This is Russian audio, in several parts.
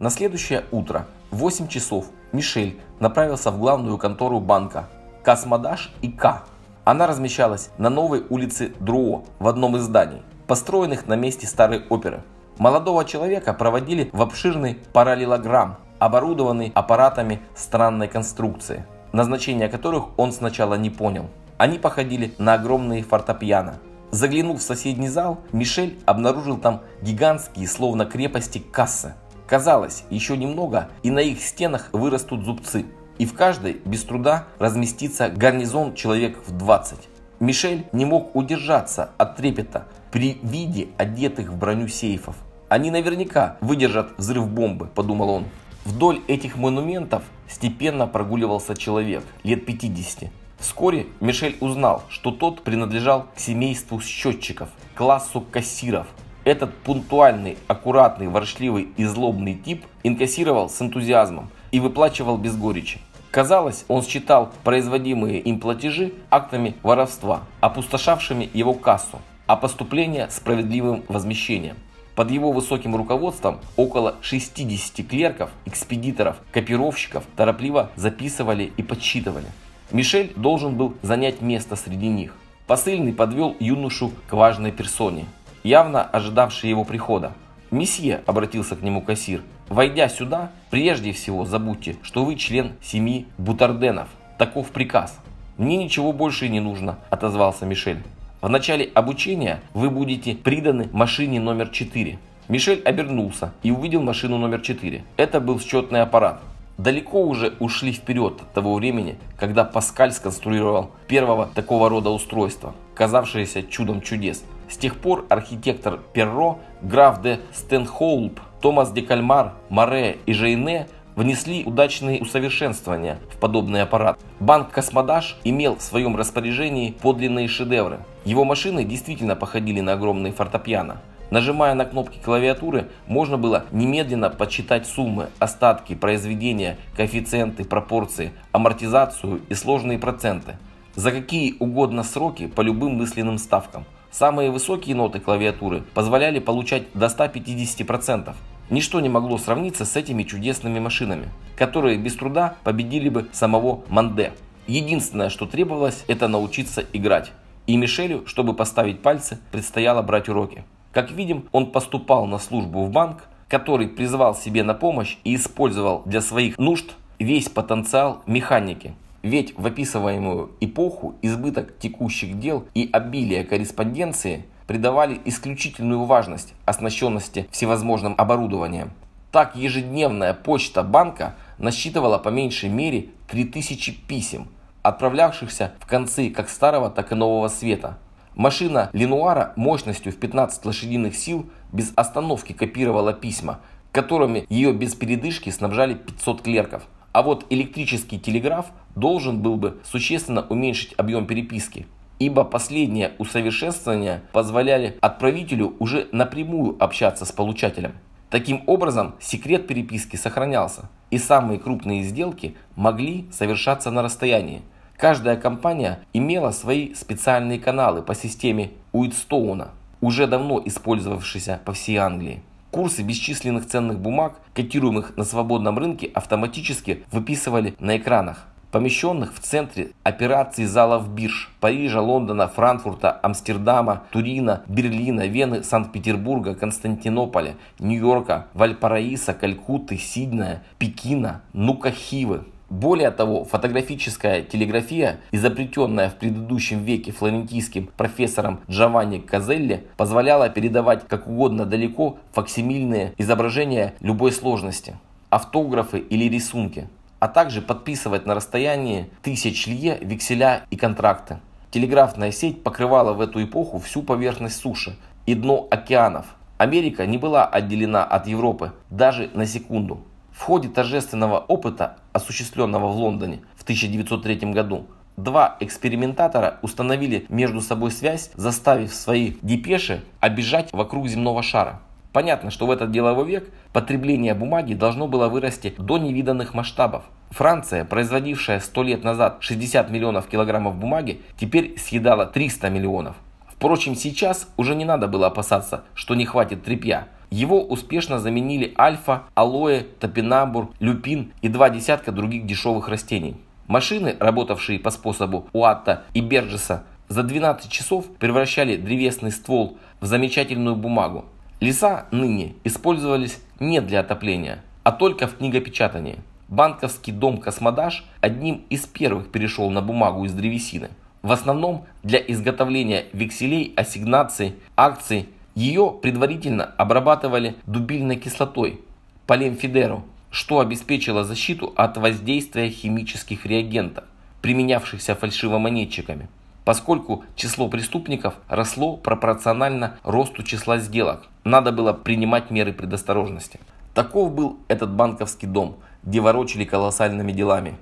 На следующее утро, в 8 часов, Мишель направился в главную контору банка «Космодаш и К». Она размещалась на новой улице Друо в одном из зданий, построенных на месте старой оперы. Молодого человека проводили в обширный параллелограмм, оборудованный аппаратами странной конструкции, назначение которых он сначала не понял. Они походили на огромные фортепиано. Заглянув в соседний зал, Мишель обнаружил там гигантские, словно крепости, кассы, Казалось, еще немного, и на их стенах вырастут зубцы. И в каждой без труда разместится гарнизон человек в 20. Мишель не мог удержаться от трепета при виде одетых в броню сейфов. Они наверняка выдержат взрыв бомбы, подумал он. Вдоль этих монументов степенно прогуливался человек лет 50. Вскоре Мишель узнал, что тот принадлежал к семейству счетчиков, классу кассиров, этот пунктуальный, аккуратный, воршливый и злобный тип инкассировал с энтузиазмом и выплачивал без горечи. Казалось, он считал производимые им платежи актами воровства, опустошавшими его кассу, а поступление справедливым возмещением. Под его высоким руководством около 60 клерков, экспедиторов, копировщиков торопливо записывали и подсчитывали. Мишель должен был занять место среди них. Посыльный подвел юношу к важной персоне – явно ожидавший его прихода. «Месье», – обратился к нему кассир, – «войдя сюда, прежде всего забудьте, что вы член семьи Бутарденов. Таков приказ». «Мне ничего больше не нужно», – отозвался Мишель. «В начале обучения вы будете приданы машине номер 4». Мишель обернулся и увидел машину номер 4. Это был счетный аппарат. Далеко уже ушли вперед от того времени, когда Паскаль сконструировал первого такого рода устройства, казавшееся чудом чудес – с тех пор архитектор Перро, граф де Стенхолп, Томас де Кальмар, Море и Жейне внесли удачные усовершенствования в подобный аппарат. Банк «Космодаш» имел в своем распоряжении подлинные шедевры. Его машины действительно походили на огромные фортепиано. Нажимая на кнопки клавиатуры, можно было немедленно подсчитать суммы, остатки, произведения, коэффициенты, пропорции, амортизацию и сложные проценты. За какие угодно сроки по любым мысленным ставкам – Самые высокие ноты клавиатуры позволяли получать до 150%. Ничто не могло сравниться с этими чудесными машинами, которые без труда победили бы самого Манде. Единственное, что требовалось, это научиться играть. И Мишелю, чтобы поставить пальцы, предстояло брать уроки. Как видим, он поступал на службу в банк, который призвал себе на помощь и использовал для своих нужд весь потенциал механики, ведь в описываемую эпоху избыток текущих дел и обилие корреспонденции придавали исключительную важность оснащенности всевозможным оборудованием. Так ежедневная почта банка насчитывала по меньшей мере 3000 писем, отправлявшихся в концы как старого, так и нового света. Машина Ленуара мощностью в 15 лошадиных сил без остановки копировала письма, которыми ее без передышки снабжали 500 клерков. А вот электрический телеграф должен был бы существенно уменьшить объем переписки, ибо последние усовершенствования позволяли отправителю уже напрямую общаться с получателем. Таким образом, секрет переписки сохранялся, и самые крупные сделки могли совершаться на расстоянии. Каждая компания имела свои специальные каналы по системе Уитстоуна, уже давно использовавшейся по всей Англии. Курсы бесчисленных ценных бумаг, котируемых на свободном рынке, автоматически выписывали на экранах помещенных в центре операций залов бирж Парижа, Лондона, Франкфурта, Амстердама, Турина, Берлина, Вены, Санкт-Петербурга, Константинополя, Нью-Йорка, Вальпараиса, Калькутты, Сиднея, Пекина, Нукахивы. Более того, фотографическая телеграфия, изобретенная в предыдущем веке флорентийским профессором Джованни Казелли, позволяла передавать как угодно далеко факсимильные изображения любой сложности автографы или рисунки а также подписывать на расстоянии тысяч лье векселя и контракты. Телеграфная сеть покрывала в эту эпоху всю поверхность суши и дно океанов. Америка не была отделена от Европы даже на секунду. В ходе торжественного опыта, осуществленного в Лондоне в 1903 году, два экспериментатора установили между собой связь, заставив свои депеши обижать вокруг земного шара. Понятно, что в этот деловой век потребление бумаги должно было вырасти до невиданных масштабов. Франция, производившая 100 лет назад 60 миллионов килограммов бумаги, теперь съедала 300 миллионов. Впрочем, сейчас уже не надо было опасаться, что не хватит тряпья. Его успешно заменили альфа, алоэ, топинамбур, люпин и два десятка других дешевых растений. Машины, работавшие по способу Уатта и Берджеса, за 12 часов превращали древесный ствол в замечательную бумагу, Леса ныне использовались не для отопления, а только в книгопечатании. Банковский дом Космодаж одним из первых перешел на бумагу из древесины. В основном для изготовления векселей, ассигнаций, акций. Ее предварительно обрабатывали дубильной кислотой – полемфидеру, что обеспечило защиту от воздействия химических реагентов, применявшихся фальшивомонетчиками поскольку число преступников росло пропорционально росту числа сделок. Надо было принимать меры предосторожности. Таков был этот банковский дом, где ворочили колоссальными делами.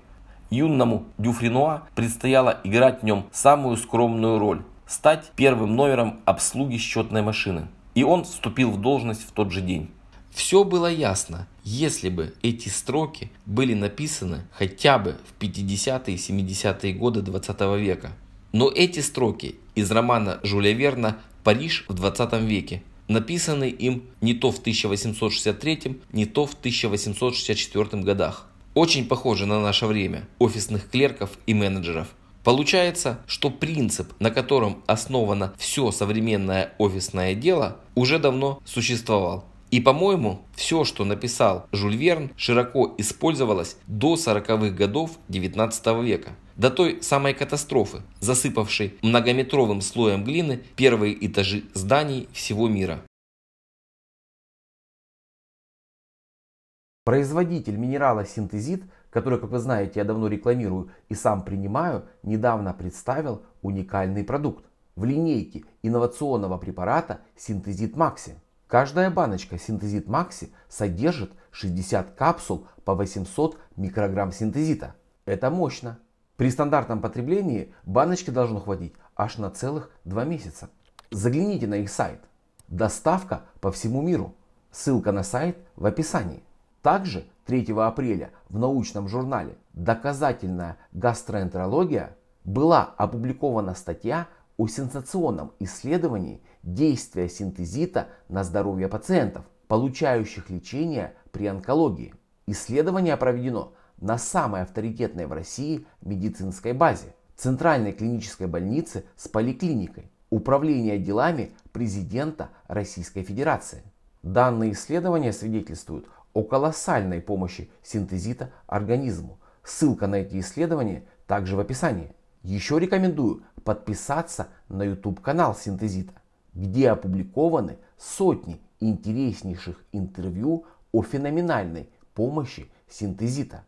Юнному Дюфренуа предстояло играть в нем самую скромную роль – стать первым номером обслуги счетной машины. И он вступил в должность в тот же день. Все было ясно, если бы эти строки были написаны хотя бы в 50-е и 70-е годы 20 века. Но эти строки из романа Жюля Верна «Париж в 20 веке» написаны им не то в 1863, не то в 1864 годах. Очень похоже на наше время офисных клерков и менеджеров. Получается, что принцип, на котором основано все современное офисное дело, уже давно существовал. И, по-моему, все, что написал Жюль Верн, широко использовалось до 40-х годов 19 века, до той самой катастрофы, засыпавшей многометровым слоем глины первые этажи зданий всего мира. Производитель минерала синтезит, который, как вы знаете, я давно рекламирую и сам принимаю, недавно представил уникальный продукт в линейке инновационного препарата синтезит Макси. Каждая баночка синтезит Макси содержит 60 капсул по 800 микрограмм синтезита. Это мощно. При стандартном потреблении баночки должно хватить аж на целых 2 месяца. Загляните на их сайт. Доставка по всему миру. Ссылка на сайт в описании. Также 3 апреля в научном журнале «Доказательная гастроэнтерология» была опубликована статья о сенсационном исследовании действия синтезита на здоровье пациентов, получающих лечение при онкологии. Исследование проведено на самой авторитетной в России медицинской базе – Центральной клинической больницы с поликлиникой Управления делами президента Российской Федерации. Данные исследования свидетельствуют о колоссальной помощи синтезита организму. Ссылка на эти исследования также в описании. Еще рекомендую подписаться на YouTube канал Синтезита где опубликованы сотни интереснейших интервью о феноменальной помощи синтезита.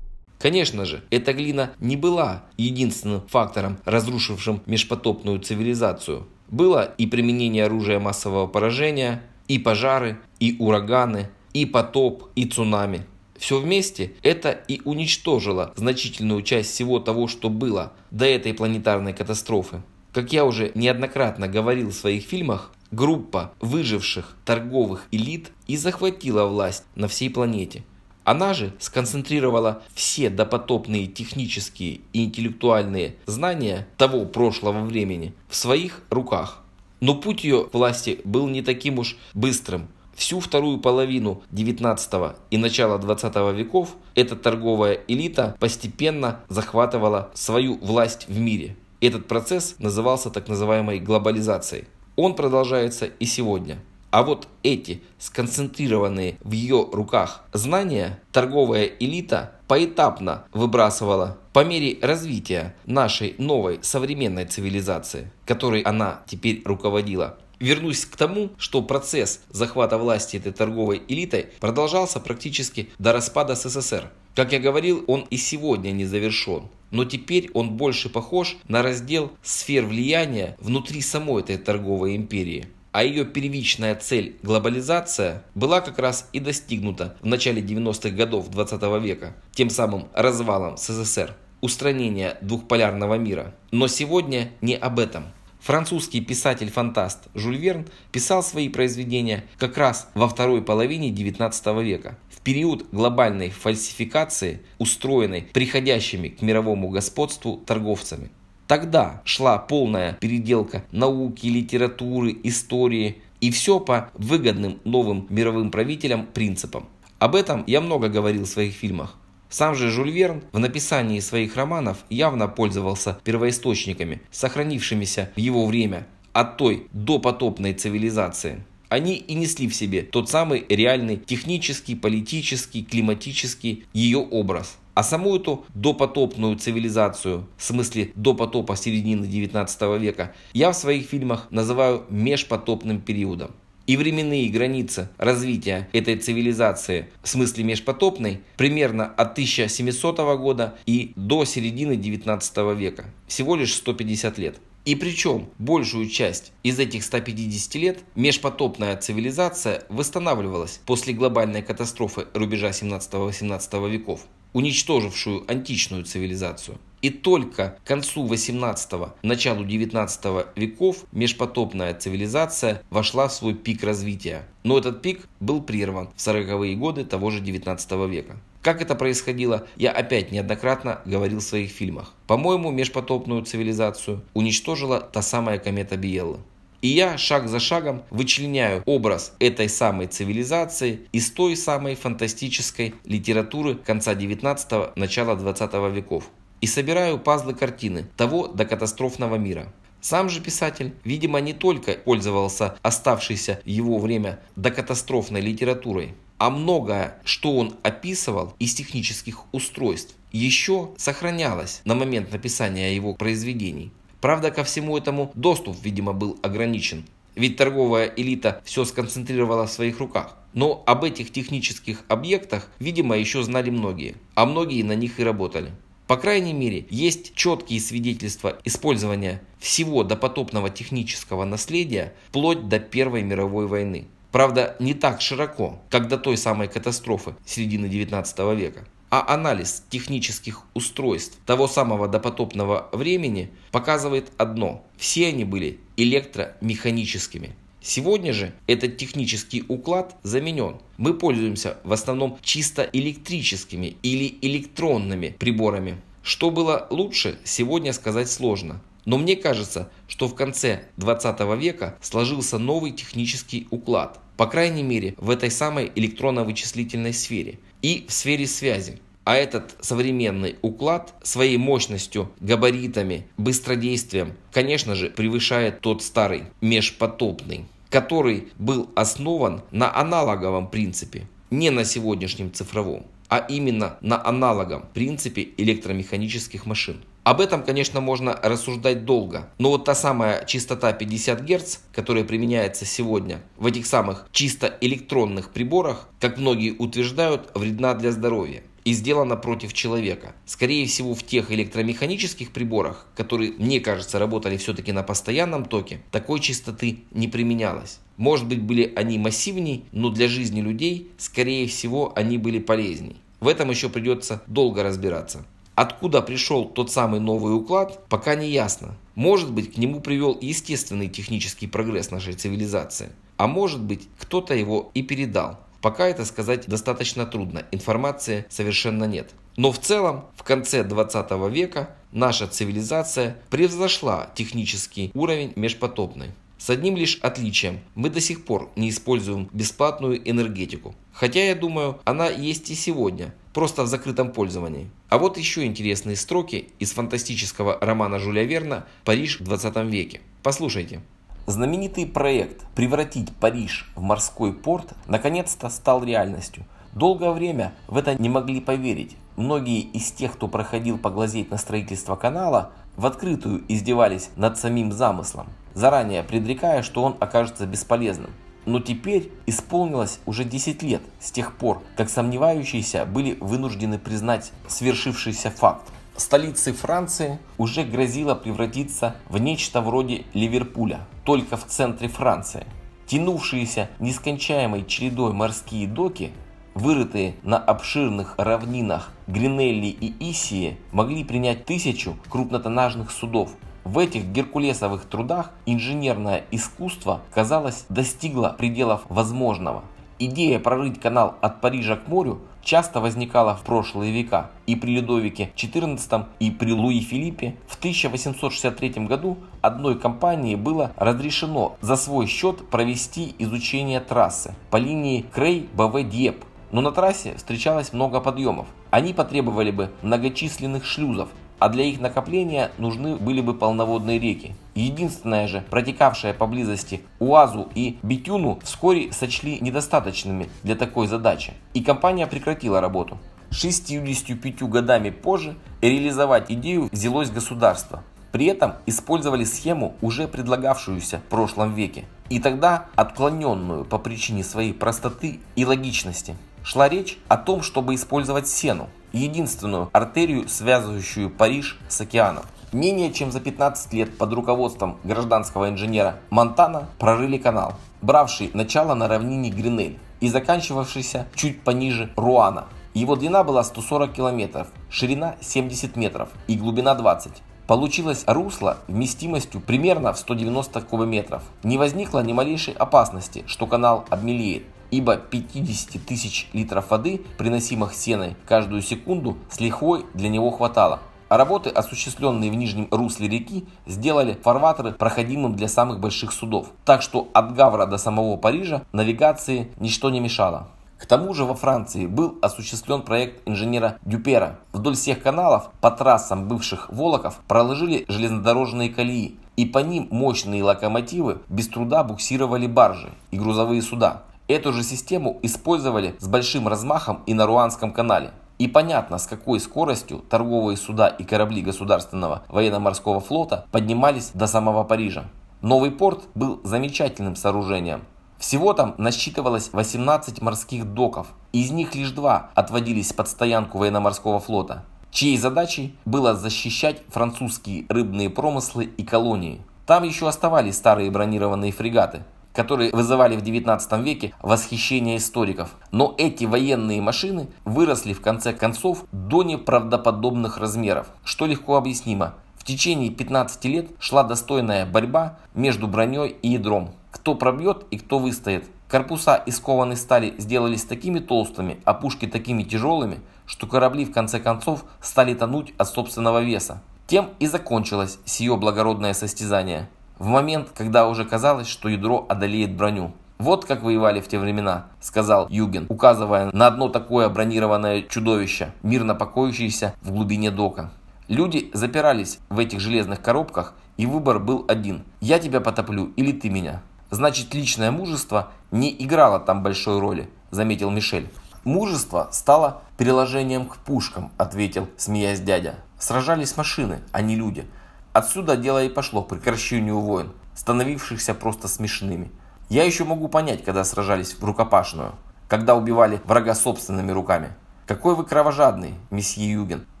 Конечно же, эта глина не была единственным фактором, разрушившим межпотопную цивилизацию. Было и применение оружия массового поражения, и пожары, и ураганы, и потоп, и цунами. Все вместе это и уничтожило значительную часть всего того, что было до этой планетарной катастрофы. Как я уже неоднократно говорил в своих фильмах, группа выживших торговых элит и захватила власть на всей планете. Она же сконцентрировала все допотопные технические и интеллектуальные знания того прошлого времени в своих руках. Но путь ее к власти был не таким уж быстрым. Всю вторую половину 19 и начала 20 веков эта торговая элита постепенно захватывала свою власть в мире – этот процесс назывался так называемой глобализацией. Он продолжается и сегодня. А вот эти сконцентрированные в ее руках знания торговая элита поэтапно выбрасывала по мере развития нашей новой современной цивилизации, которой она теперь руководила. Вернусь к тому, что процесс захвата власти этой торговой элитой продолжался практически до распада СССР. Как я говорил, он и сегодня не завершен, но теперь он больше похож на раздел сфер влияния внутри самой этой торговой империи. А ее первичная цель – глобализация – была как раз и достигнута в начале 90-х годов 20 -го века, тем самым развалом СССР, устранение двухполярного мира. Но сегодня не об этом. Французский писатель-фантаст Жюль Верн писал свои произведения как раз во второй половине XIX века, период глобальной фальсификации, устроенной приходящими к мировому господству торговцами. Тогда шла полная переделка науки, литературы, истории и все по выгодным новым мировым правителям принципам. Об этом я много говорил в своих фильмах. Сам же Жюль Верн в написании своих романов явно пользовался первоисточниками, сохранившимися в его время от той допотопной цивилизации. Они и несли в себе тот самый реальный технический, политический, климатический ее образ. А саму эту допотопную цивилизацию, в смысле до потопа середины 19 века, я в своих фильмах называю межпотопным периодом. И временные границы развития этой цивилизации, в смысле межпотопной, примерно от 1700 года и до середины 19 века. Всего лишь 150 лет. И причем большую часть из этих 150 лет межпотопная цивилизация восстанавливалась после глобальной катастрофы рубежа 17-18 веков, уничтожившую античную цивилизацию. И только к концу 18-го, началу 19 веков межпотопная цивилизация вошла в свой пик развития. Но этот пик был прерван в 40-е годы того же 19 века. Как это происходило, я опять неоднократно говорил в своих фильмах. По-моему, межпотопную цивилизацию уничтожила та самая комета Биеллы. И я шаг за шагом вычленяю образ этой самой цивилизации из той самой фантастической литературы конца 19-го, начала 20 веков. И собираю пазлы картины того до катастрофного мира. Сам же писатель, видимо, не только пользовался оставшейся в его время докатастрофной литературой, а многое, что он описывал из технических устройств, еще сохранялось на момент написания его произведений. Правда, ко всему этому доступ, видимо, был ограничен, ведь торговая элита все сконцентрировала в своих руках. Но об этих технических объектах, видимо, еще знали многие, а многие на них и работали. По крайней мере, есть четкие свидетельства использования всего допотопного технического наследия вплоть до Первой мировой войны. Правда, не так широко, как до той самой катастрофы середины 19 века. А анализ технических устройств того самого допотопного времени показывает одно. Все они были электромеханическими. Сегодня же этот технический уклад заменен. Мы пользуемся в основном чисто электрическими или электронными приборами. Что было лучше, сегодня сказать сложно. Но мне кажется, что в конце 20 века сложился новый технический уклад, по крайней мере в этой самой электронно-вычислительной сфере и в сфере связи. А этот современный уклад своей мощностью, габаритами, быстродействием, конечно же, превышает тот старый, межпотопный, который был основан на аналоговом принципе, не на сегодняшнем цифровом, а именно на аналогом принципе электромеханических машин. Об этом, конечно, можно рассуждать долго, но вот та самая частота 50 Гц, которая применяется сегодня в этих самых чисто электронных приборах, как многие утверждают, вредна для здоровья и сделана против человека. Скорее всего, в тех электромеханических приборах, которые, мне кажется, работали все-таки на постоянном токе, такой частоты не применялось. Может быть, были они массивней, но для жизни людей, скорее всего, они были полезней. В этом еще придется долго разбираться. Откуда пришел тот самый новый уклад, пока не ясно. Может быть, к нему привел естественный технический прогресс нашей цивилизации. А может быть, кто-то его и передал. Пока это сказать достаточно трудно, информации совершенно нет. Но в целом, в конце 20 века наша цивилизация превзошла технический уровень межпотопной. С одним лишь отличием, мы до сих пор не используем бесплатную энергетику. Хотя я думаю, она есть и сегодня, просто в закрытом пользовании. А вот еще интересные строки из фантастического романа Жюля Верна «Париж в 20 веке». Послушайте. Знаменитый проект «Превратить Париж в морской порт» наконец-то стал реальностью. Долгое время в это не могли поверить. Многие из тех, кто проходил поглазеть на строительство канала, в открытую издевались над самим замыслом, заранее предрекая, что он окажется бесполезным. Но теперь исполнилось уже 10 лет с тех пор, как сомневающиеся были вынуждены признать свершившийся факт. Столице Франции уже грозило превратиться в нечто вроде Ливерпуля, только в центре Франции. Тянувшиеся нескончаемой чередой морские доки вырытые на обширных равнинах Гринелли и Исии, могли принять тысячу крупнотоннажных судов, в этих геркулесовых трудах инженерное искусство, казалось, достигло пределов возможного. Идея прорыть канал от Парижа к морю часто возникала в прошлые века и при Людовике XIV и при Луи Филиппе в 1863 году одной компании было разрешено за свой счет провести изучение трассы по линии Крей-БВ-Диеп, но на трассе встречалось много подъемов. Они потребовали бы многочисленных шлюзов, а для их накопления нужны были бы полноводные реки. Единственная же, протекавшая поблизости УАЗу и Битюну, вскоре сочли недостаточными для такой задачи, и компания прекратила работу. 65 годами позже реализовать идею взялось государство. При этом использовали схему, уже предлагавшуюся в прошлом веке, и тогда отклоненную по причине своей простоты и логичности. Шла речь о том, чтобы использовать сену, единственную артерию, связывающую Париж с океаном. Менее чем за 15 лет под руководством гражданского инженера Монтана прорыли канал, бравший начало на равнине Гринель и заканчивавшийся чуть пониже Руана. Его длина была 140 километров, ширина 70 метров и глубина 20. Получилось русло вместимостью примерно в 190 кубометров. Не возникло ни малейшей опасности, что канал обмелеет ибо 50 тысяч литров воды, приносимых сеной каждую секунду, с лихвой для него хватало. А работы, осуществленные в нижнем русле реки, сделали фарватеры проходимым для самых больших судов. Так что от Гавра до самого Парижа навигации ничто не мешало. К тому же во Франции был осуществлен проект инженера Дюпера. Вдоль всех каналов по трассам бывших Волоков проложили железнодорожные колеи, и по ним мощные локомотивы без труда буксировали баржи и грузовые суда. Эту же систему использовали с большим размахом и на Руанском канале. И понятно, с какой скоростью торговые суда и корабли Государственного военно-морского флота поднимались до самого Парижа. Новый порт был замечательным сооружением. Всего там насчитывалось 18 морских доков. Из них лишь два отводились под стоянку военно-морского флота, чьей задачей было защищать французские рыбные промыслы и колонии. Там еще оставались старые бронированные фрегаты, которые вызывали в 19 веке восхищение историков. Но эти военные машины выросли в конце концов до неправдоподобных размеров, что легко объяснимо. В течение 15 лет шла достойная борьба между броней и ядром. Кто пробьет и кто выстоит. Корпуса из кованой стали сделались такими толстыми, а пушки такими тяжелыми, что корабли в конце концов стали тонуть от собственного веса. Тем и закончилось сие благородное состязание в момент, когда уже казалось, что ядро одолеет броню. «Вот как воевали в те времена», — сказал Юген, указывая на одно такое бронированное чудовище, мирно покоящееся в глубине дока. Люди запирались в этих железных коробках, и выбор был один – я тебя потоплю или ты меня. Значит, личное мужество не играло там большой роли, заметил Мишель. Мужество стало приложением к пушкам, ответил, смеясь дядя. Сражались машины, а не люди – Отсюда дело и пошло к прекращению войн, становившихся просто смешными. Я еще могу понять, когда сражались в рукопашную, когда убивали врага собственными руками. «Какой вы кровожадный, месье Юген», –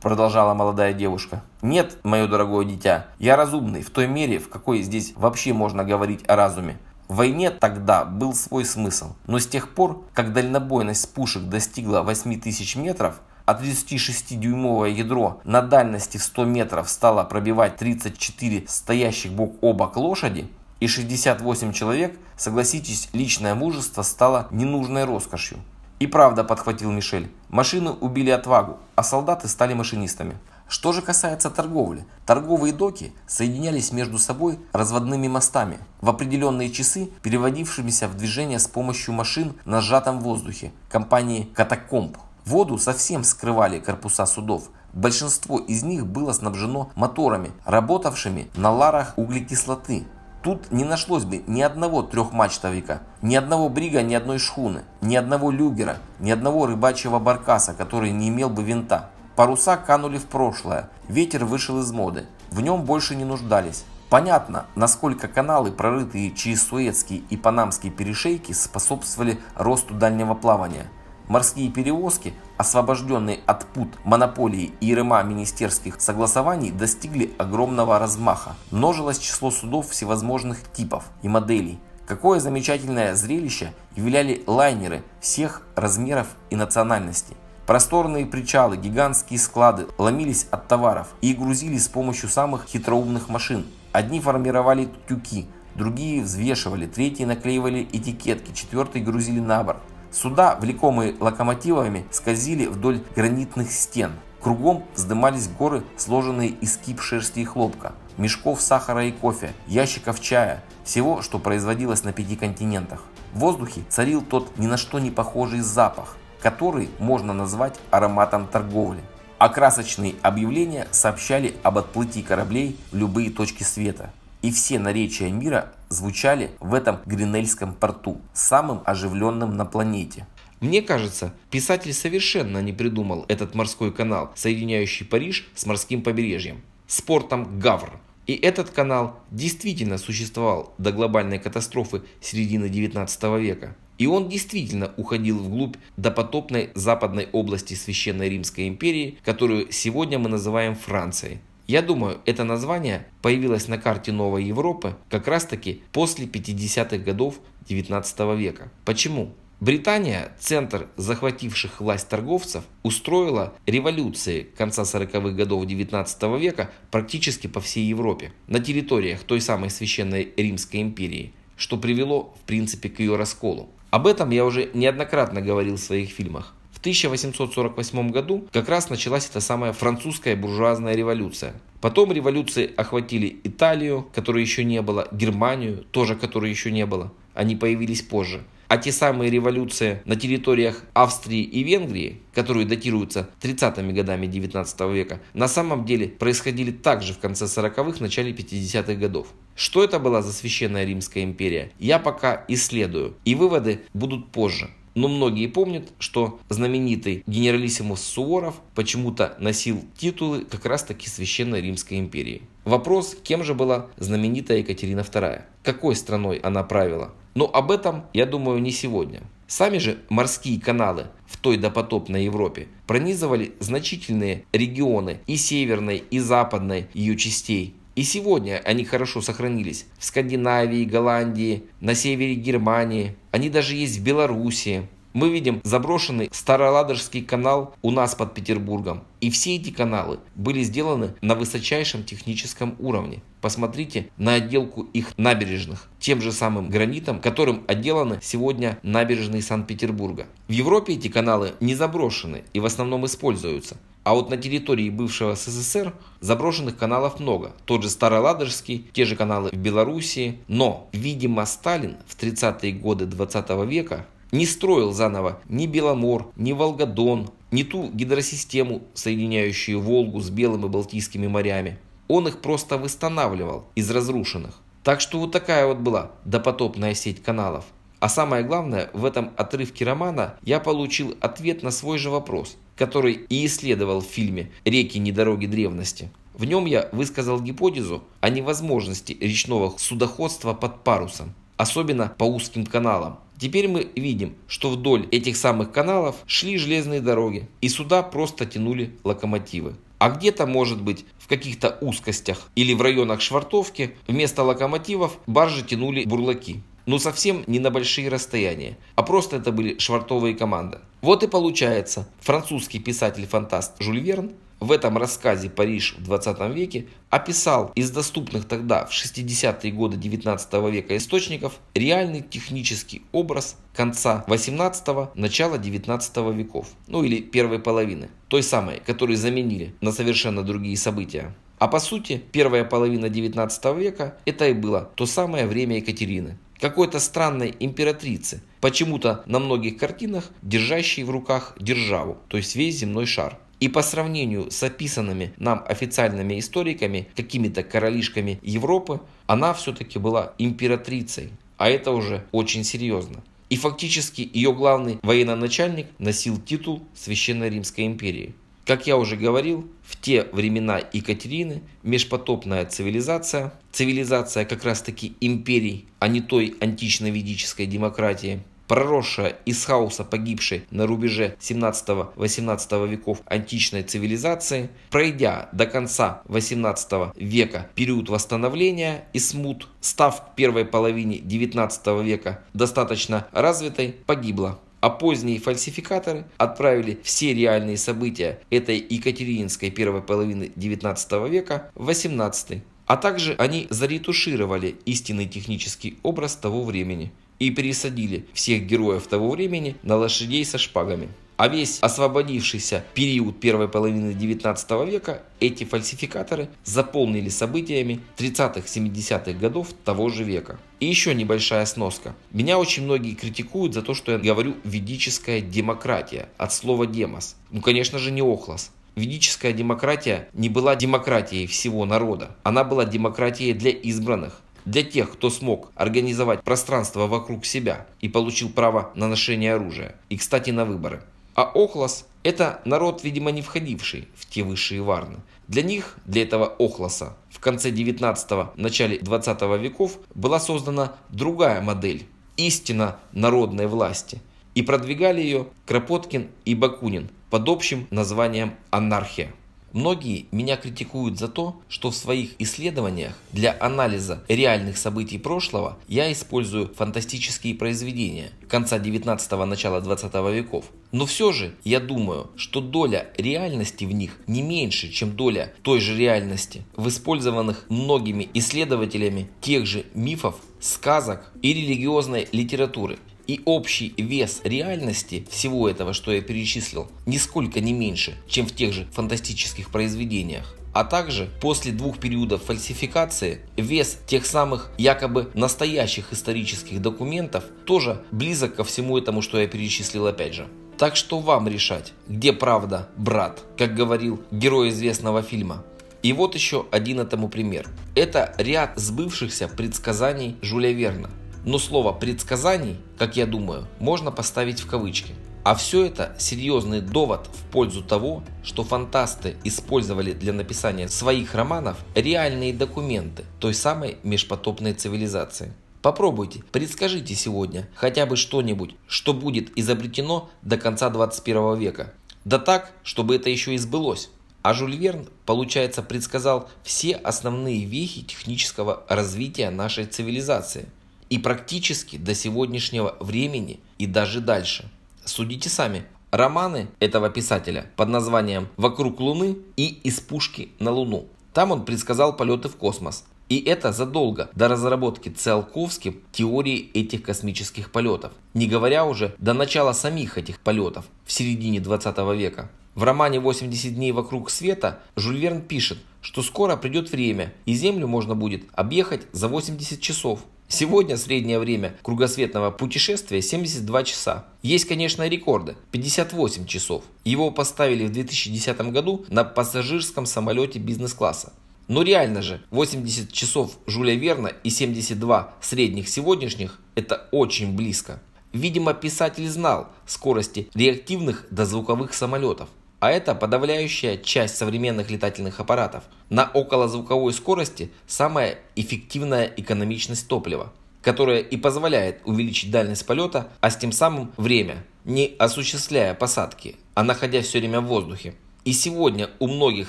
продолжала молодая девушка. «Нет, мое дорогое дитя, я разумный в той мере, в какой здесь вообще можно говорить о разуме. В войне тогда был свой смысл, но с тех пор, как дальнобойность пушек достигла 8000 метров – а 36-дюймовое ядро на дальности в 100 метров стало пробивать 34 стоящих бок о бок лошади, и 68 человек, согласитесь, личное мужество стало ненужной роскошью. И правда, подхватил Мишель, машины убили отвагу, а солдаты стали машинистами. Что же касается торговли, торговые доки соединялись между собой разводными мостами, в определенные часы переводившимися в движение с помощью машин на сжатом воздухе компании «Катакомб». Воду совсем скрывали корпуса судов. Большинство из них было снабжено моторами, работавшими на ларах углекислоты. Тут не нашлось бы ни одного трехмачтовика, ни одного брига, ни одной шхуны, ни одного люгера, ни одного рыбачьего баркаса, который не имел бы винта. Паруса канули в прошлое, ветер вышел из моды, в нем больше не нуждались. Понятно, насколько каналы, прорытые через Суэцкий и Панамский перешейки, способствовали росту дальнего плавания – Морские перевозки, освобожденные от пут, монополии и рыма министерских согласований, достигли огромного размаха. Множилось число судов всевозможных типов и моделей. Какое замечательное зрелище являли лайнеры всех размеров и национальностей. Просторные причалы, гигантские склады ломились от товаров и грузили с помощью самых хитроумных машин. Одни формировали тюки, другие взвешивали, третьи наклеивали этикетки, четвертые грузили на борт. Суда, влекомые локомотивами, скользили вдоль гранитных стен. Кругом вздымались горы, сложенные из кип шерсти и хлопка, мешков сахара и кофе, ящиков чая, всего, что производилось на пяти континентах. В воздухе царил тот ни на что не похожий запах, который можно назвать ароматом торговли. А красочные объявления сообщали об отплытии кораблей в любые точки света и все наречия мира звучали в этом Гринельском порту, самым оживленным на планете. Мне кажется, писатель совершенно не придумал этот морской канал, соединяющий Париж с морским побережьем, с портом Гавр. И этот канал действительно существовал до глобальной катастрофы середины 19 века. И он действительно уходил вглубь до потопной западной области Священной Римской империи, которую сегодня мы называем Францией. Я думаю, это название появилось на карте Новой Европы как раз таки после 50-х годов 19 века. Почему? Британия, центр захвативших власть торговцев, устроила революции конца 40-х годов 19 века практически по всей Европе, на территориях той самой Священной Римской империи, что привело в принципе к ее расколу. Об этом я уже неоднократно говорил в своих фильмах. 1848 году как раз началась эта самая французская буржуазная революция. Потом революции охватили Италию, которой еще не было, Германию, тоже которой еще не было. Они появились позже. А те самые революции на территориях Австрии и Венгрии, которые датируются 30-ми годами 19 века, на самом деле происходили также в конце 40-х, начале 50-х годов. Что это была за Священная Римская империя, я пока исследую, и выводы будут позже. Но многие помнят, что знаменитый генералиссимус Суворов почему-то носил титулы как раз таки Священной Римской империи. Вопрос, кем же была знаменитая Екатерина II? Какой страной она правила? Но об этом, я думаю, не сегодня. Сами же морские каналы в той допотопной Европе пронизывали значительные регионы и северной, и западной ее частей, и сегодня они хорошо сохранились в Скандинавии, Голландии, на севере Германии. Они даже есть в Белоруссии. Мы видим заброшенный Староладожский канал у нас под Петербургом. И все эти каналы были сделаны на высочайшем техническом уровне. Посмотрите на отделку их набережных тем же самым гранитом, которым отделаны сегодня набережные Санкт-Петербурга. В Европе эти каналы не заброшены и в основном используются. А вот на территории бывшего СССР заброшенных каналов много. Тот же Староладожский, те же каналы в Белоруссии. Но, видимо, Сталин в 30-е годы 20 -го века не строил заново ни Беломор, ни Волгодон, ни ту гидросистему, соединяющую Волгу с Белым и Балтийскими морями. Он их просто восстанавливал из разрушенных. Так что вот такая вот была допотопная сеть каналов. А самое главное, в этом отрывке романа я получил ответ на свой же вопрос, который и исследовал в фильме «Реки не дороги древности». В нем я высказал гипотезу о невозможности речного судоходства под парусом, особенно по узким каналам. Теперь мы видим, что вдоль этих самых каналов шли железные дороги, и суда просто тянули локомотивы. А где-то, может быть, в каких-то узкостях или в районах швартовки вместо локомотивов баржи тянули бурлаки но совсем не на большие расстояния, а просто это были швартовые команды. Вот и получается, французский писатель-фантаст Жюль Верн в этом рассказе «Париж в 20 веке» описал из доступных тогда в 60-е годы 19 века источников реальный технический образ конца 18-го, начала 19 веков, ну или первой половины, той самой, которую заменили на совершенно другие события. А по сути, первая половина 19 века – это и было то самое время Екатерины, какой-то странной императрицы, почему-то на многих картинах держащей в руках державу, то есть весь земной шар. И по сравнению с описанными нам официальными историками, какими-то королишками Европы, она все-таки была императрицей. А это уже очень серьезно. И фактически ее главный военачальник носил титул Священной Римской империи. Как я уже говорил, в те времена Екатерины межпотопная цивилизация, цивилизация как раз таки империй, а не той антично-ведической демократии, проросшая из хаоса погибшей на рубеже 17-18 веков античной цивилизации, пройдя до конца 18 века период восстановления и смут, став к первой половине 19 века достаточно развитой, погибла а поздние фальсификаторы отправили все реальные события этой Екатерининской первой половины 19 века в 18 а также они заретушировали истинный технический образ того времени и пересадили всех героев того времени на лошадей со шпагами. А весь освободившийся период первой половины 19 века эти фальсификаторы заполнили событиями 30-70-х годов того же века. И еще небольшая сноска. Меня очень многие критикуют за то, что я говорю «ведическая демократия» от слова «демос». Ну, конечно же, не «охлос». Ведическая демократия не была демократией всего народа. Она была демократией для избранных, для тех, кто смог организовать пространство вокруг себя и получил право на ношение оружия. И, кстати, на выборы. А Охлас – это народ, видимо, не входивший в те высшие варны. Для них, для этого Охласа, в конце 19-го, начале 20 веков была создана другая модель – истина народной власти. И продвигали ее Кропоткин и Бакунин под общим названием «Анархия». Многие меня критикуют за то, что в своих исследованиях для анализа реальных событий прошлого я использую фантастические произведения конца 19-го, начала 20 веков. Но все же я думаю, что доля реальности в них не меньше, чем доля той же реальности в использованных многими исследователями тех же мифов, сказок и религиозной литературы. И общий вес реальности всего этого, что я перечислил, нисколько не меньше, чем в тех же фантастических произведениях. А также после двух периодов фальсификации вес тех самых якобы настоящих исторических документов тоже близок ко всему этому, что я перечислил опять же. Так что вам решать, где правда, брат, как говорил герой известного фильма. И вот еще один этому пример. Это ряд сбывшихся предсказаний Жюля Верна – но слово «предсказаний», как я думаю, можно поставить в кавычки. А все это серьезный довод в пользу того, что фантасты использовали для написания своих романов реальные документы той самой межпотопной цивилизации. Попробуйте, предскажите сегодня хотя бы что-нибудь, что будет изобретено до конца 21 века. Да так, чтобы это еще и сбылось. А Жюль Верн, получается, предсказал все основные вехи технического развития нашей цивилизации – и практически до сегодняшнего времени и даже дальше. Судите сами. Романы этого писателя под названием «Вокруг Луны» и «Из пушки на Луну». Там он предсказал полеты в космос. И это задолго до разработки Циолковским теории этих космических полетов. Не говоря уже до начала самих этих полетов в середине 20 века. В романе «80 дней вокруг света» Жюль Верн пишет, что скоро придет время, и Землю можно будет объехать за 80 часов. Сегодня среднее время кругосветного путешествия 72 часа. Есть, конечно, рекорды – 58 часов. Его поставили в 2010 году на пассажирском самолете бизнес-класса. Но реально же, 80 часов Жюля Верна и 72 средних сегодняшних – это очень близко. Видимо, писатель знал скорости реактивных дозвуковых самолетов – а это подавляющая часть современных летательных аппаратов. На околозвуковой скорости самая эффективная экономичность топлива, которая и позволяет увеличить дальность полета, а с тем самым время, не осуществляя посадки, а находясь все время в воздухе. И сегодня у многих,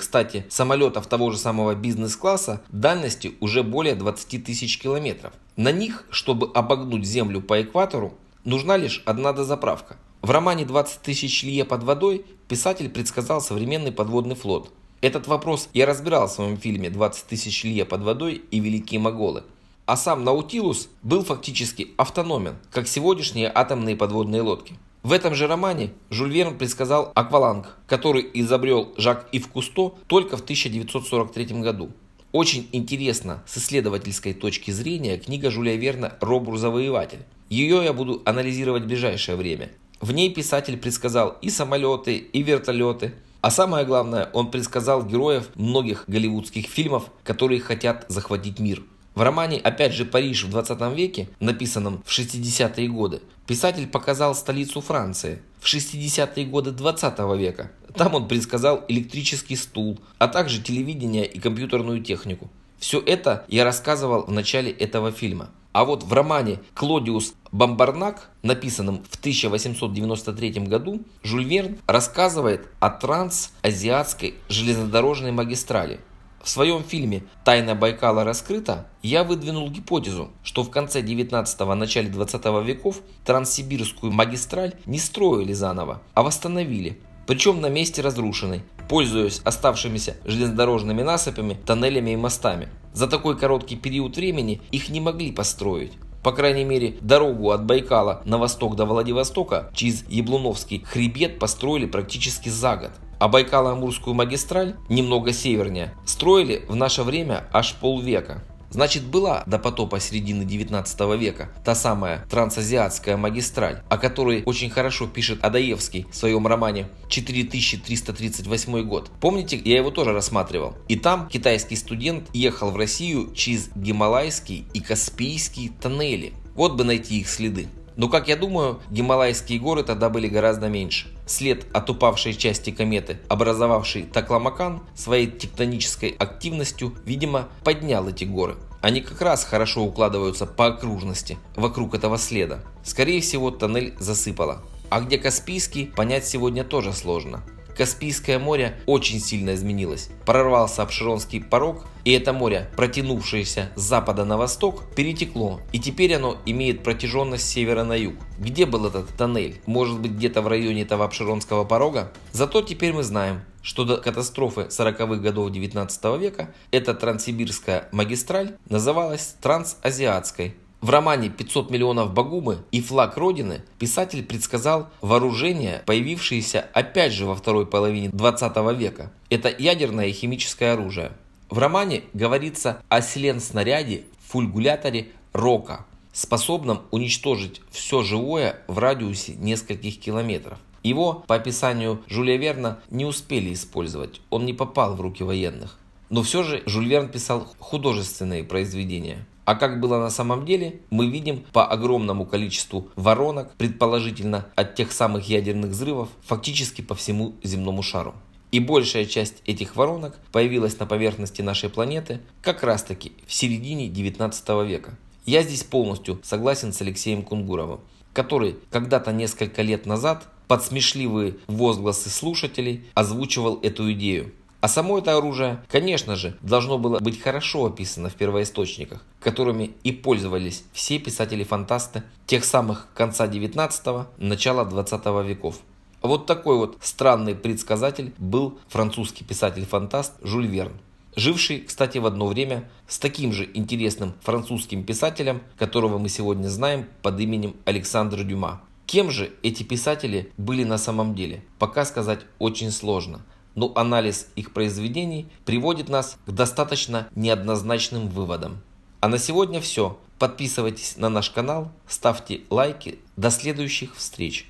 кстати, самолетов того же самого бизнес-класса дальности уже более 20 тысяч километров. На них, чтобы обогнуть Землю по экватору, нужна лишь одна дозаправка – в романе «20 тысяч лье под водой» писатель предсказал современный подводный флот. Этот вопрос я разбирал в своем фильме «20 тысяч лье под водой» и «Великие моголы». А сам Наутилус был фактически автономен, как сегодняшние атомные подводные лодки. В этом же романе Жюль Верн предсказал акваланг, который изобрел Жак Ив Кусто только в 1943 году. Очень интересна с исследовательской точки зрения книга Жюля Верна «Робур-завоеватель». Ее я буду анализировать в ближайшее время. В ней писатель предсказал и самолеты, и вертолеты. А самое главное, он предсказал героев многих голливудских фильмов, которые хотят захватить мир. В романе «Опять же Париж в 20 веке», написанном в 60-е годы, писатель показал столицу Франции в 60-е годы 20 века. Там он предсказал электрический стул, а также телевидение и компьютерную технику. Все это я рассказывал в начале этого фильма. А вот в романе «Клодиус Бомбарнак», написанном в 1893 году, Жюль Верн рассказывает о трансазиатской железнодорожной магистрали. В своем фильме «Тайна Байкала раскрыта» я выдвинул гипотезу, что в конце 19-го – начале 20 веков Транссибирскую магистраль не строили заново, а восстановили, причем на месте разрушенной, пользуясь оставшимися железнодорожными насыпями, тоннелями и мостами. За такой короткий период времени их не могли построить. По крайней мере, дорогу от Байкала на восток до Владивостока через Яблуновский хребет построили практически за год. А Байкало-Амурскую магистраль, немного севернее, строили в наше время аж полвека. Значит, была до потопа середины 19 века та самая трансазиатская магистраль, о которой очень хорошо пишет Адаевский в своем романе 4338 год. Помните, я его тоже рассматривал. И там китайский студент ехал в Россию через Гималайский и Каспийский тоннели. Вот бы найти их следы. Но, ну, как я думаю, Гималайские горы тогда были гораздо меньше. След от упавшей части кометы, образовавший Такламакан, своей тектонической активностью, видимо, поднял эти горы. Они как раз хорошо укладываются по окружности вокруг этого следа. Скорее всего, тоннель засыпало. А где Каспийский, понять сегодня тоже сложно. Каспийское море очень сильно изменилось. Прорвался Обширонский порог, и это море, протянувшееся с запада на восток, перетекло, и теперь оно имеет протяженность с севера на юг. Где был этот тоннель? Может быть где-то в районе этого Обширонского порога? Зато теперь мы знаем, что до катастрофы 40-х годов 19 века эта Транссибирская магистраль называлась Трансазиатской, в романе «500 миллионов Багумы» и «Флаг Родины» писатель предсказал вооружения, появившиеся опять же во второй половине 20 века. Это ядерное и химическое оружие. В романе говорится о селен-снаряде, фульгуляторе Рока, способном уничтожить все живое в радиусе нескольких километров. Его, по описанию Жюля Верна, не успели использовать, он не попал в руки военных. Но все же Жюль Верн писал художественные произведения. А как было на самом деле, мы видим по огромному количеству воронок, предположительно от тех самых ядерных взрывов, фактически по всему земному шару. И большая часть этих воронок появилась на поверхности нашей планеты как раз таки в середине 19 века. Я здесь полностью согласен с Алексеем Кунгуровым, который когда-то несколько лет назад под смешливые возгласы слушателей озвучивал эту идею. А само это оружие, конечно же, должно было быть хорошо описано в первоисточниках, которыми и пользовались все писатели-фантасты тех самых конца 19-го, начала 20 веков. Вот такой вот странный предсказатель был французский писатель-фантаст Жюль Верн, живший, кстати, в одно время с таким же интересным французским писателем, которого мы сегодня знаем под именем Александр Дюма. Кем же эти писатели были на самом деле, пока сказать очень сложно – но ну, анализ их произведений приводит нас к достаточно неоднозначным выводам. А на сегодня все. Подписывайтесь на наш канал, ставьте лайки. До следующих встреч!